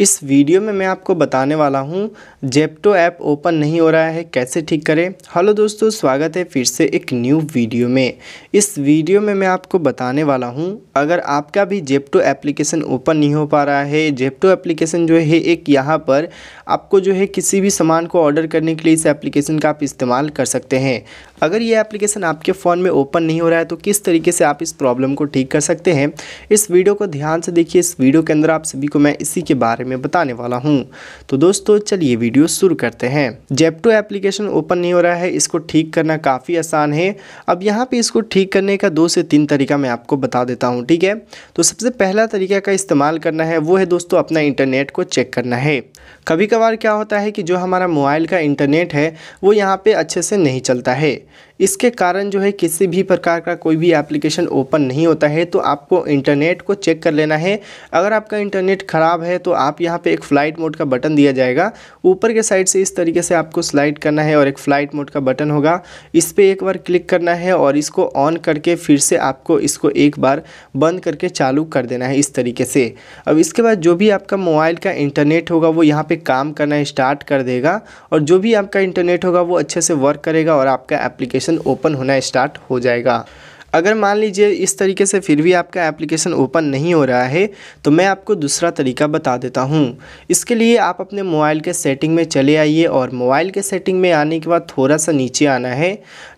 इस वीडियो में मैं आपको बताने वाला हूँ जेप्टो ऐप ओपन नहीं हो रहा है कैसे ठीक करें हेलो दोस्तों स्वागत है फिर से एक न्यू वीडियो में इस वीडियो में मैं आपको बताने वाला हूँ अगर आपका भी जेप्टो एप्लीकेशन ओपन नहीं हो पा रहा है जेप्टो एप्लीकेशन जो है एक यहाँ पर आपको जो है किसी भी सामान को ऑर्डर करने के लिए इस एप्लीकेशन का आप इस्तेमाल कर सकते हैं अगर ये एप्लीकेशन आपके फ़ोन में ओपन नहीं हो रहा है तो किस तरीके से आप इस प्रॉब्लम को ठीक कर सकते हैं इस वीडियो को ध्यान से देखिए इस वीडियो के अंदर आप सभी को मैं इसी के बारे बारे में बताने वाला हूँ तो दोस्तों चलिए वीडियो शुरू करते हैं जेप्टो एप्लीकेशन ओपन नहीं हो रहा है इसको ठीक करना काफ़ी आसान है अब यहाँ पर इसको ठीक करने का दो से तीन तरीका मैं आपको बता देता हूँ ठीक है तो सबसे पहला तरीका का इस्तेमाल करना है वो है दोस्तों अपना इंटरनेट को चेक करना है कभी कभार क्या होता है कि जो हमारा मोबाइल का इंटरनेट है वो यहाँ पे अच्छे से नहीं चलता है इसके कारण जो है किसी भी प्रकार का कोई भी एप्लीकेशन ओपन नहीं होता है तो आपको इंटरनेट को चेक कर लेना है अगर आपका इंटरनेट ख़राब है तो आप आप यहाँ पे एक फ़्लाइट मोड का बटन दिया जाएगा ऊपर के साइड से इस तरीके से आपको स्लाइड करना है और एक फ़्लाइट मोड का बटन होगा इस पर एक बार क्लिक करना है और इसको ऑन करके फिर से आपको इसको एक बार बंद करके चालू कर देना है इस तरीके से अब इसके बाद जो भी आपका मोबाइल का इंटरनेट होगा वो यहाँ पर काम करना स्टार्ट कर देगा और जो भी आपका इंटरनेट होगा वो अच्छे से वर्क करेगा और आपका एप्लीकेशन ओपन होना स्टार्ट हो जाएगा अगर मान लीजिए इस तरीके से फिर भी आपका एप्लीकेशन ओपन नहीं हो रहा है तो मैं आपको दूसरा तरीका बता देता हूँ इसके लिए आप अपने मोबाइल के सेटिंग में चले आइए और मोबाइल के सेटिंग में आने के बाद थोड़ा सा नीचे आना है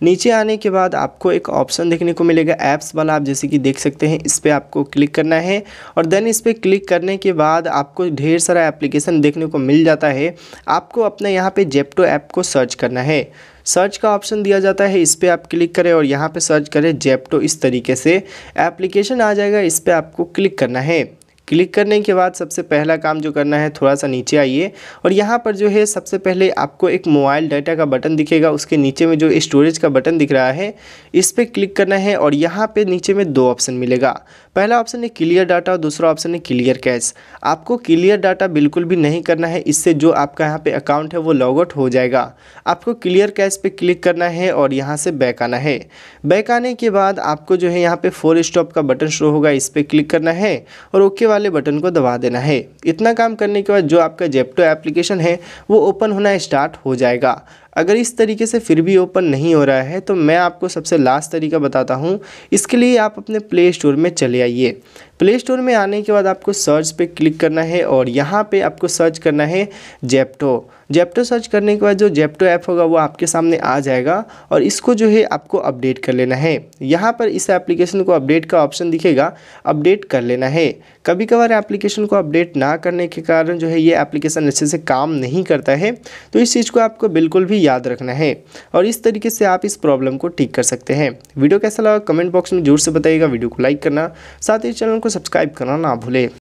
नीचे आने के बाद आपको एक ऑप्शन देखने को मिलेगा ऐप्स वाला आप जैसे कि देख सकते हैं इस पर आपको क्लिक करना है और देन इस पर क्लिक करने के बाद आपको ढेर सारा एप्लीकेशन देखने को मिल जाता है आपको अपने यहाँ पर जेप्टो ऐप को सर्च करना है सर्च का ऑप्शन दिया जाता है इस पर आप क्लिक करें और यहाँ पर सर्च करें जेप्टो इस तरीके से एप्लीकेशन आ जाएगा इस पर आपको क्लिक करना है क्लिक करने के बाद सबसे पहला काम जो करना है थोड़ा सा नीचे आइए और यहाँ पर जो है सबसे पहले आपको एक मोबाइल डाटा का बटन दिखेगा उसके नीचे में जो स्टोरेज का बटन दिख रहा है इस पर क्लिक करना है और यहाँ पे नीचे में दो ऑप्शन मिलेगा पहला ऑप्शन है क्लियर डाटा और दूसरा ऑप्शन है क्लियर कैश आपको क्लियर डाटा बिल्कुल भी नहीं करना है इससे जो आपका यहाँ पे अकाउंट है वो लॉग आउट हो जाएगा आपको क्लियर कैश पे क्लिक करना है और यहाँ से बैक आना है बैक आने के बाद आपको जो है यहाँ पे फोर स्टॉप का बटन शो होगा इस पर क्लिक करना है और ओके वाले बटन को दबा देना है इतना काम करने के बाद जो आपका जेप्टो एप्लीकेशन है वो ओपन होना स्टार्ट हो जाएगा अगर इस तरीके से फिर भी ओपन नहीं हो रहा है तो मैं आपको सबसे लास्ट तरीका बताता हूँ इसके लिए आप अपने प्ले स्टोर में चले आइए प्ले स्टोर में आने के बाद आपको सर्च पे क्लिक करना है और यहाँ पे आपको सर्च करना है जेप्टो जेप्टो सर्च करने के बाद जो जेप्टो ऐप होगा वो आपके सामने आ जाएगा और इसको जो है आपको अपडेट कर लेना है यहाँ पर इस एप्लीकेशन को अपडेट का ऑप्शन दिखेगा अपडेट कर लेना है कभी कभार एप्लीकेशन को अपडेट ना करने के कारण जो है ये एप्लीकेशन अच्छे से काम नहीं करता है तो इस चीज़ को आपको बिल्कुल भी याद रखना है और इस तरीके से आप इस प्रॉब्लम को ठीक कर सकते हैं वीडियो कैसा लगा कमेंट बॉक्स में जोर से बताइएगा वीडियो को लाइक करना साथ ही चैनल को सब्सक्राइब करना ना भूलें